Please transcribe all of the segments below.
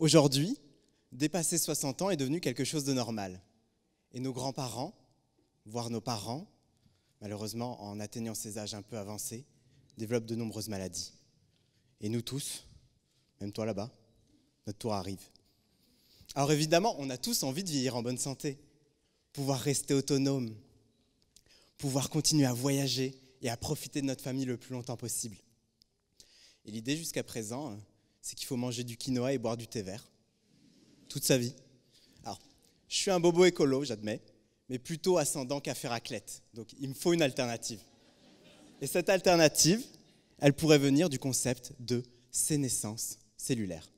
Aujourd'hui, dépasser 60 ans est devenu quelque chose de normal. Et nos grands-parents, voire nos parents, malheureusement en atteignant ces âges un peu avancés, développent de nombreuses maladies. Et nous tous, même toi là-bas, notre tour arrive. Alors évidemment, on a tous envie de vieillir en bonne santé, pouvoir rester autonome, pouvoir continuer à voyager et à profiter de notre famille le plus longtemps possible. Et l'idée jusqu'à présent, hein, c'est qu'il faut manger du quinoa et boire du thé vert toute sa vie. Alors, je suis un bobo écolo, j'admets, mais plutôt ascendant qu'à faire athlète. Donc, il me faut une alternative. Et cette alternative, elle pourrait venir du concept de sénescence cellulaire.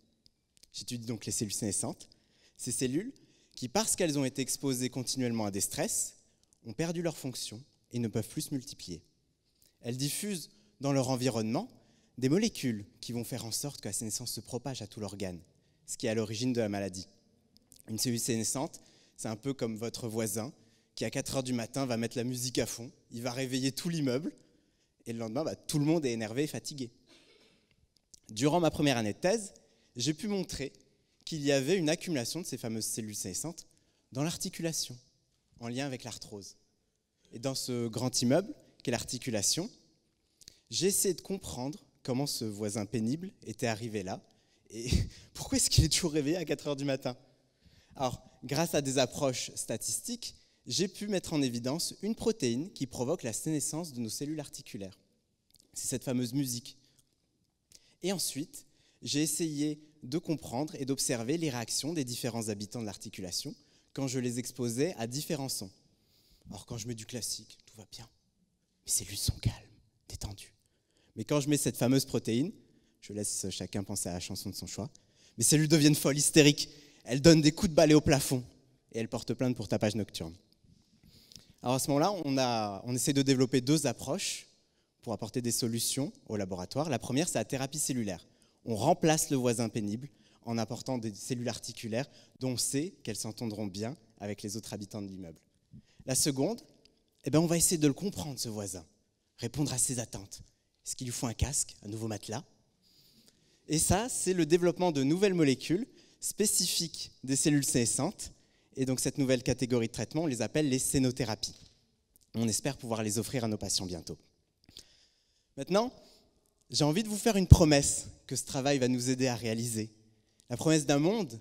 J'étudie donc les cellules sénescentes, ces cellules qui, parce qu'elles ont été exposées continuellement à des stress, ont perdu leur fonction et ne peuvent plus se multiplier. Elles diffusent dans leur environnement des molécules qui vont faire en sorte que la sénescence se propage à tout l'organe, ce qui est à l'origine de la maladie. Une cellule sénescente, c'est un peu comme votre voisin qui à 4 heures du matin va mettre la musique à fond, il va réveiller tout l'immeuble, et le lendemain, bah, tout le monde est énervé et fatigué. Durant ma première année de thèse, j'ai pu montrer qu'il y avait une accumulation de ces fameuses cellules sénescentes dans l'articulation, en lien avec l'arthrose. Et dans ce grand immeuble, qu'est l'articulation, j'ai essayé de comprendre comment ce voisin pénible était arrivé là et pourquoi est-ce qu'il est toujours réveillé à 4 heures du matin Alors, grâce à des approches statistiques, j'ai pu mettre en évidence une protéine qui provoque la sénescence de nos cellules articulaires. C'est cette fameuse musique. Et ensuite, j'ai essayé de comprendre et d'observer les réactions des différents habitants de l'articulation quand je les exposais à différents sons. Alors quand je mets du classique, tout va bien. Mais cellules sont calmes, détendues. Mais quand je mets cette fameuse protéine, je laisse chacun penser à la chanson de son choix, mes cellules deviennent folles, hystériques. Elles donnent des coups de balai au plafond et elles portent plainte pour tapage nocturne. Alors à ce moment-là, on, on essaie de développer deux approches pour apporter des solutions au laboratoire. La première, c'est la thérapie cellulaire. On remplace le voisin pénible en apportant des cellules articulaires dont on sait qu'elles s'entendront bien avec les autres habitants de l'immeuble. La seconde, eh bien, on va essayer de le comprendre, ce voisin, répondre à ses attentes, est-ce qu'il lui faut un casque, un nouveau matelas. Et ça, c'est le développement de nouvelles molécules spécifiques des cellules sénescentes. Et donc cette nouvelle catégorie de traitement, on les appelle les scénothérapies. On espère pouvoir les offrir à nos patients bientôt. Maintenant, j'ai envie de vous faire une promesse que ce travail va nous aider à réaliser. La promesse d'un monde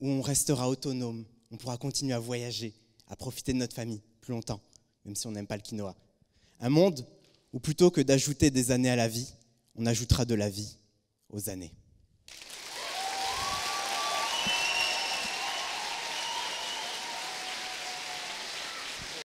où on restera autonome, on pourra continuer à voyager, à profiter de notre famille plus longtemps, même si on n'aime pas le quinoa. Un monde ou plutôt que d'ajouter des années à la vie, on ajoutera de la vie aux années.